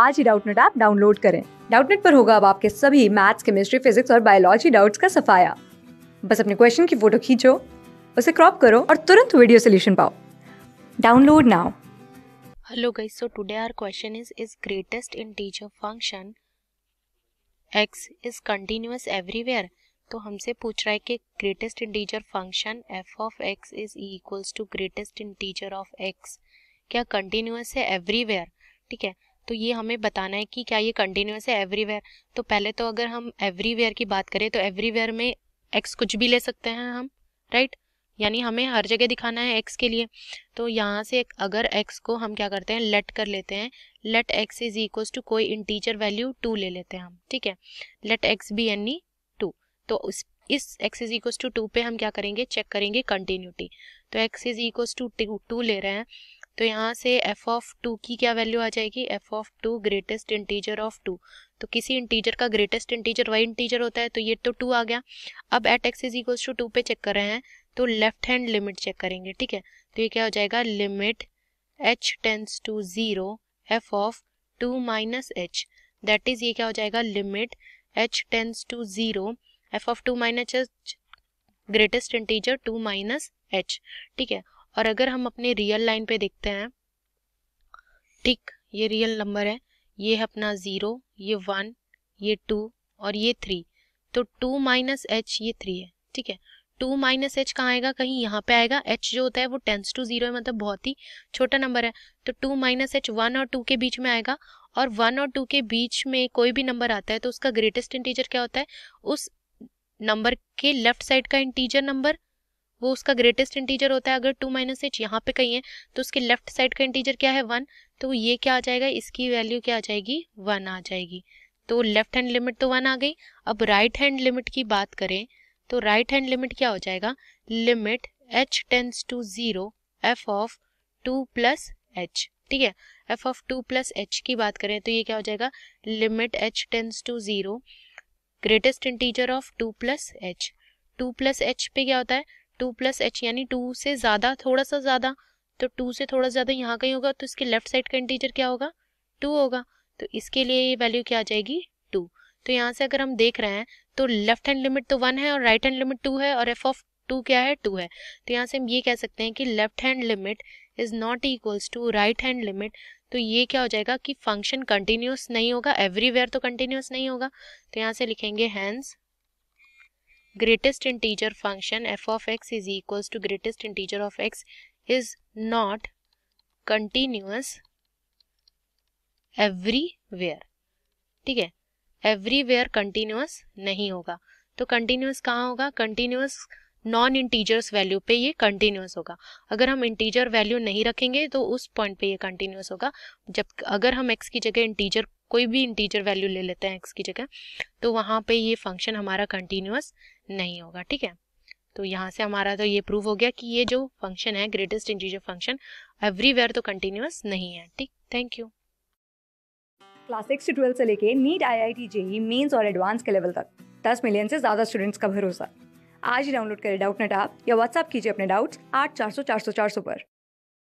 आज ही Doubtnut app download करें डाउटनेट पर होगा अब आपके सभी मैथ्स केमिस्ट्री फिजिक्स और बायोलॉजी डाउट्स का सफाया बस अपने क्वेश्चन की फोटो खींचो उसे क्रॉप करो और तुरंत वीडियो सोल्यूशन पाओ download now hello guys so today our question is is greatest integer function x is continuous everywhere तो हमसे पूछ रहा है कि greatest integer function f of x is equals to greatest integer of x क्या continuous है everywhere ठीक है तो ये हमें बताना है कि क्या ये कंटिन्यूस है एवरीवेयर तो पहले तो अगर हम एवरीवेयर की बात करें तो एवरीवेयर में एक्स कुछ भी ले सकते हैं हम राइट यानी हमें हर जगह दिखाना है एक्स के लिए तो यहाँ से अगर एक्स को हम क्या करते हैं लेट कर लेते हैं let x is equals to कोई इंटीजर वैल्यू टू ले लेते हैं हम ठीक है let x be any two तो उस इस x is equals to two पे हम क्या करेंगे चेक करेंगे कंटिन्यूटी तो x is two two two ले रहे हैं तो यहाँ से एफ ऑफ टू की क्या वैल्यू आ जाएगी f of two greatest integer of two तो किसी इंटीजर का ग्रेटेस्ट इंटीजर वही इंटीजर होता है तो ये तो टू आ गया अब at x is equal to two पे चेक कर रहे हैं तो लेफ्ट हैंड लिमिट चेक करेंगे ठीक है तो ये क्या हो जाएगा limit h tends to zero f of two minus h that is ये क्या हो जाएगा limit h tends to zero f of two minus h greatest integer two minus h ठीक है और अगर हम अपने रियल लाइन पे देखते हैं ठीक ये रियल नंबर है ये है अपना ज़ीरो ये वन ये टू और ये थ्री तो टू माइनस एच ये थ्री है ठीक है टू माइनस एच कहाँ आएगा कहीं यहाँ पे आएगा एच जो होता है वो टेंस टू जीरो है मतलब बहुत ही छोटा नंबर है तो टू माइनस एच वन और टू के बीच में आएगा और वन और टू के बीच में कोई भी नंबर आता है तो उसका ग्रेटेस्ट इंटीजर क्या होता है उस नंबर के लेफ्ट साइड का इंटीजर नंबर वो उसका ग्रेटेस्ट इंटीजर होता है अगर टू माइनस एच यहाँ पे कहीं है तो उसके लेफ्ट साइड का इंटीजर क्या है वन तो ये क्या आ जाएगा इसकी वैल्यू क्या आ जाएगी वन आ जाएगी तो लेफ्ट हैंड लिमिट तो वन आ गई अब राइट हैंड लिमिट की बात करें तो राइट हैंड लिमिट क्या हो जाएगा limit h tends to zero f of two plus h ठीक है f of two plus h की बात करें तो ये क्या हो जाएगा limit h tends to zero greatest integer of two plus h two plus h पे क्या होता है टू प्लस एच यानी टू से ज़्यादा थोड़ा सा ज़्यादा तो टू से थोड़ा ज़्यादा यहाँ कहीं होगा तो इसके लेफ्ट साइड का इंटीजर क्या होगा टू होगा तो इसके लिए ये वैल्यू क्या आ जाएगी टू तो यहाँ से अगर हम देख रहे हैं तो लेफ्ट हैंड लिमिट तो वन है और राइट हैंड लिमिट टू है और एफ ऑफ टू क्या है टू है तो यहाँ से हम ये कह सकते हैं कि left hand limit is not equals to right hand limit तो ये क्या हो जाएगा कि फंक्शन कंटिन्यूस नहीं होगा एवरीवेयर तो कंटिन्यूस नहीं होगा तो यहाँ से लिखेंगे hence greatest integer function f of x is equals to greatest integer of x is not continuous everywhere ठीक है एवरीवेयर कंटिन्यूस नहीं होगा तो कंटिन्यूस कहाँ होगा कंटिन्यूस नॉन इंटीजर्स वैल्यू पे ये कंटिन्यूस होगा अगर हम इंटीजर वैल्यू नहीं रखेंगे तो उस पॉइंट पे ये कंटिन्यूस होगा जब अगर हम एक्स की जगह इंटीजर कोई भी इंटीजर वैल्यू ले लेते हैं एक्स की जगह तो वहाँ पे ये फंक्शन हमारा कंटिन्यूस नहीं होगा ठीक है तो यहाँ से हमारा तो ये प्रूव हो गया कि ये जो फंक्शन है ग्रेटेस्ट इंटीजर फंक्शन एवरीवेयर तो कंटिन्यूस नहीं है ठीक thank you class six to twelfth से लेके NEET I I T JEE Mains और एडवांस के लेवल तक दस मिलियन से ज़्यादा स्टूडेंट्स का भरोसा आज ही डाउनलोड करें डाउट नेट आप या व्हाट्सअप कीजिए अपने डाउट्स आठ चार सौ चार सौ चार सौ पर